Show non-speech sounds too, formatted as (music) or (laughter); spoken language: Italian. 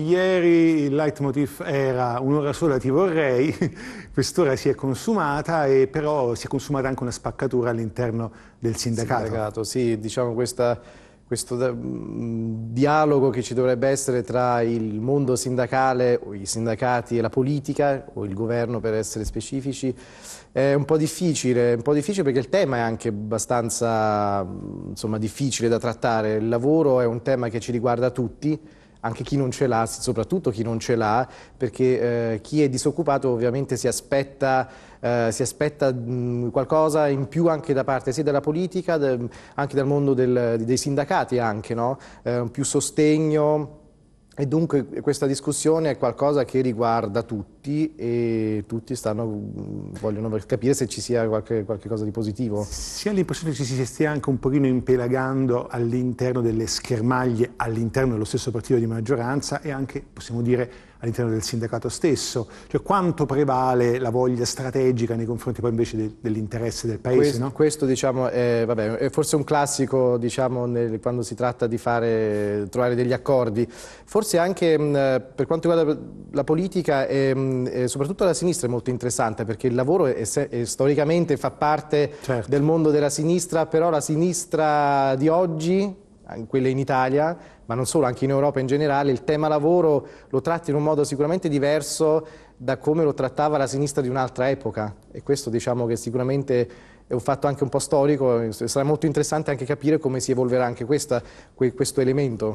Ieri il leitmotiv era un'ora sola ti vorrei, (laughs) quest'ora si è consumata e però si è consumata anche una spaccatura all'interno del sindacato. sindacato. Sì, diciamo questa, questo dialogo che ci dovrebbe essere tra il mondo sindacale, o i sindacati e la politica, o il governo per essere specifici, è un po' difficile, un po' difficile perché il tema è anche abbastanza insomma, difficile da trattare. Il lavoro è un tema che ci riguarda tutti, anche chi non ce l'ha, soprattutto chi non ce l'ha, perché eh, chi è disoccupato ovviamente si aspetta, eh, si aspetta mh, qualcosa in più anche da parte sia della politica, de, anche dal mondo del, dei sindacati, anche, no? eh, più sostegno e dunque questa discussione è qualcosa che riguarda tutti e tutti stanno, mm, vogliono capire se ci sia qualche, qualche cosa di positivo. Si ha l'impressione che ci si stia anche un pochino impelagando all'interno delle schermaglie, all'interno dello stesso partito di maggioranza e anche, possiamo dire, all'interno del sindacato stesso, cioè quanto prevale la voglia strategica nei confronti poi invece de, dell'interesse del paese. Questo, no? questo diciamo, è, vabbè, è, forse un classico diciamo, nel, quando si tratta di fare, trovare degli accordi, forse anche mh, per quanto riguarda la politica e, soprattutto la sinistra è molto interessante perché il lavoro è, è, storicamente fa parte certo. del mondo della sinistra, però la sinistra di oggi quelle in Italia, ma non solo, anche in Europa in generale, il tema lavoro lo tratta in un modo sicuramente diverso da come lo trattava la sinistra di un'altra epoca e questo diciamo che sicuramente è un fatto anche un po' storico, sarà molto interessante anche capire come si evolverà anche questa, questo elemento.